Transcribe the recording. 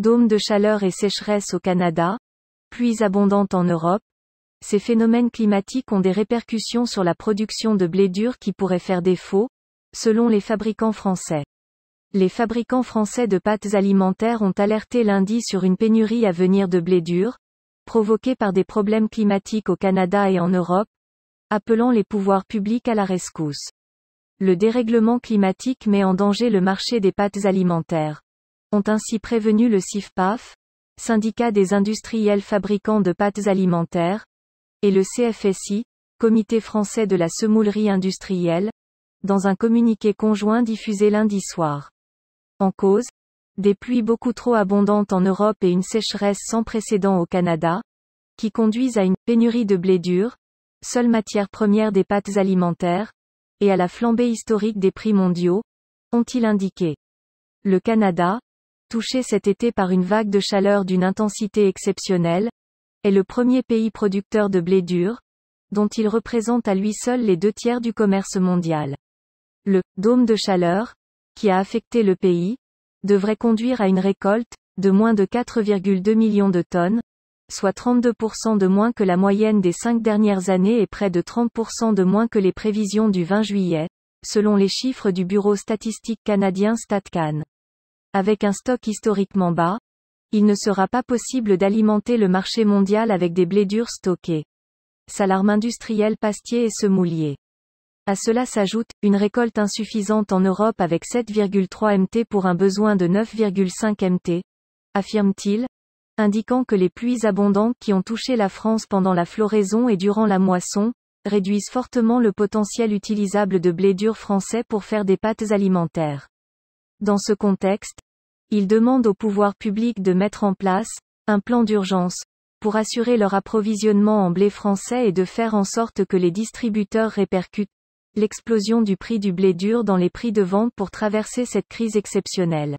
Dôme de chaleur et sécheresse au Canada, pluies abondantes en Europe, ces phénomènes climatiques ont des répercussions sur la production de blé dur qui pourrait faire défaut, selon les fabricants français. Les fabricants français de pâtes alimentaires ont alerté lundi sur une pénurie à venir de blé dur, provoquée par des problèmes climatiques au Canada et en Europe, appelant les pouvoirs publics à la rescousse. Le dérèglement climatique met en danger le marché des pâtes alimentaires. Ont ainsi prévenu le CIFPAF, syndicat des industriels fabricants de pâtes alimentaires, et le CFSI, Comité français de la semoulerie industrielle, dans un communiqué conjoint diffusé lundi soir. En cause, des pluies beaucoup trop abondantes en Europe et une sécheresse sans précédent au Canada, qui conduisent à une pénurie de blé dur, seule matière première des pâtes alimentaires, et à la flambée historique des prix mondiaux, ont-ils indiqué. Le Canada, touché cet été par une vague de chaleur d'une intensité exceptionnelle, est le premier pays producteur de blé dur, dont il représente à lui seul les deux tiers du commerce mondial. Le dôme de chaleur, qui a affecté le pays, devrait conduire à une récolte de moins de 4,2 millions de tonnes, soit 32% de moins que la moyenne des cinq dernières années et près de 30% de moins que les prévisions du 20 juillet, selon les chiffres du Bureau statistique canadien StatCan. Avec un stock historiquement bas, il ne sera pas possible d'alimenter le marché mondial avec des blés durs stockés. S'alarme industriel pastier et semoulier. À cela s'ajoute, une récolte insuffisante en Europe avec 7,3 MT pour un besoin de 9,5 MT, affirme-t-il, indiquant que les pluies abondantes qui ont touché la France pendant la floraison et durant la moisson, réduisent fortement le potentiel utilisable de blé dur français pour faire des pâtes alimentaires. Dans ce contexte, il demande au pouvoir public de mettre en place un plan d'urgence pour assurer leur approvisionnement en blé français et de faire en sorte que les distributeurs répercutent l'explosion du prix du blé dur dans les prix de vente pour traverser cette crise exceptionnelle.